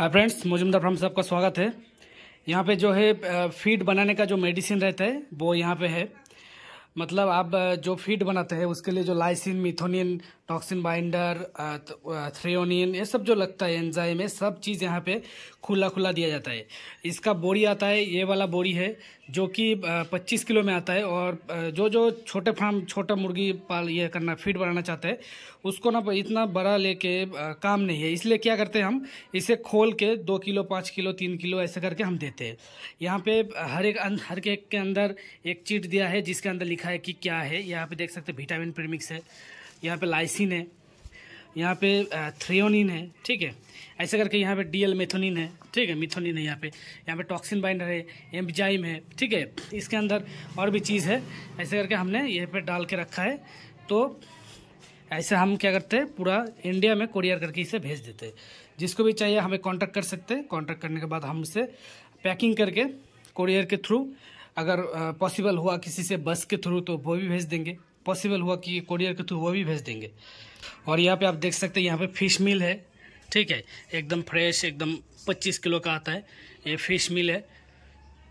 hi friends Mujumdar from साहब का स्वागत है यहाँ पे जो है फीड बनाने का जो मेडिसिन रहता है वो यहाँ पे है मतलब आप जो फीड बनाते हैं उसके लिए जो लाइसिन मिथोनिन टॉक्सिन बाइंडर तो, थ्रेओनिन ये सब जो लगता है एंजाइम है सब चीज़ यहाँ पे खुला खुला दिया जाता है इसका बोरी आता है ये वाला बोरी है जो कि 25 किलो में आता है और जो जो छोटे फार्म छोटा मुर्गी पाल ये करना फीड बनाना चाहते हैं उसको ना इतना बड़ा लेके काम नहीं है इसलिए क्या करते हैं हम इसे खोल के दो किलो पाँच किलो तीन किलो ऐसे करके हम देते हैं यहाँ पे हर एक अं, हर एक के अंदर एक चीट दिया है जिसके अंदर लिखा लिखा है कि क्या है यहाँ पे देख सकते हैं विटामिन प्रीमिक्स है यहाँ पे लाइसिन है यहाँ पे थ्रियोनिन है ठीक है ऐसे करके यहाँ पे डीएल मेथोनिन है ठीक है मिथोनिन है यहाँ पे यहाँ पे टॉक्सिन बाइंडर है एम्बजाइम है ठीक है इसके अंदर और भी चीज़ है ऐसे करके हमने यहाँ पे डाल के रखा है तो ऐसे हम क्या करते हैं पूरा इंडिया में कुरियर करके इसे भेज देते हैं जिसको भी चाहिए हमें कॉन्टैक्ट कर सकते हैं कॉन्टैक्ट करने के बाद हम इसे पैकिंग करके कुरियर के थ्रू अगर पॉसिबल हुआ किसी से बस के थ्रू तो वो भी भेज देंगे पॉसिबल हुआ कि कोरियर के थ्रू वो भी भेज देंगे और यहाँ पे आप देख सकते हैं यहाँ पे फिश मिल है ठीक है एकदम फ्रेश एकदम 25 किलो का आता है ये फिश मिल है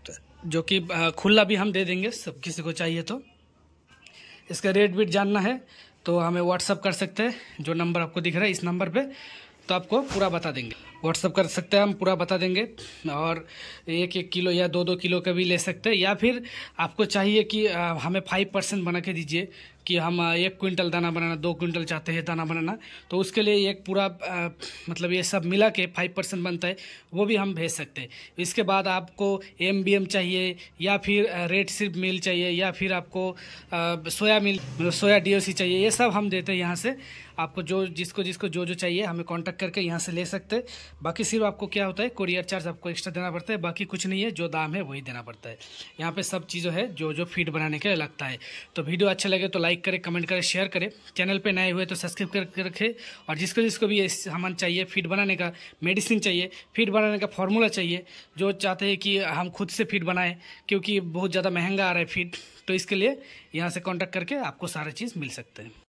तो जो कि खुला भी हम दे देंगे सब किसी को चाहिए तो इसका रेट वेट जानना है तो हमें व्हाट्सअप कर सकते हैं जो नंबर आपको दिख रहा है इस नंबर पर तो आपको पूरा बता देंगे व्हाट्सअप कर सकते हैं हम पूरा बता देंगे और एक एक किलो या दो दो किलो का भी ले सकते हैं या फिर आपको चाहिए कि हमें फाइव परसेंट बना के दीजिए कि हम एक क्विंटल दाना बनाना दो क्विंटल चाहते हैं दाना बनाना तो उसके लिए एक पूरा मतलब ये सब मिला के फाइव परसेंट बनता है वो भी हम भेज सकते हैं इसके बाद आपको एम बी एम चाहिए या फिर रेड सिर्फ मिल चाहिए या फिर आपको आ, सोया मिल मतलब सोया डी ओ सी चाहिए ये सब हम देते हैं यहाँ से आपको जो जिसको जिसको जो जो चाहिए हमें कॉन्टैक्ट करके यहाँ से ले सकते हैं बाकी सिर्फ आपको क्या होता है कोरियर चार्ज आपको एक्स्ट्रा देना पड़ता है बाकी कुछ नहीं है जो दाम है वही देना पड़ता है यहाँ पर सब चीज़ें है जो जो फीड बनाने के लिए लगता है तो वीडियो अच्छा लगे तो लाइक लाइक करें कमेंट करें शेयर करें चैनल पे नए हुए तो सब्सक्राइब करके रखें और जिसको जिसको भी ये सामान चाहिए फिट बनाने का मेडिसिन चाहिए फिट बनाने का फॉर्मूला चाहिए जो चाहते हैं कि हम खुद से फिट बनाएं क्योंकि बहुत ज़्यादा महंगा आ रहा है फिट तो इसके लिए यहाँ से कॉन्टैक्ट करके आपको सारा चीज़ मिल सकते हैं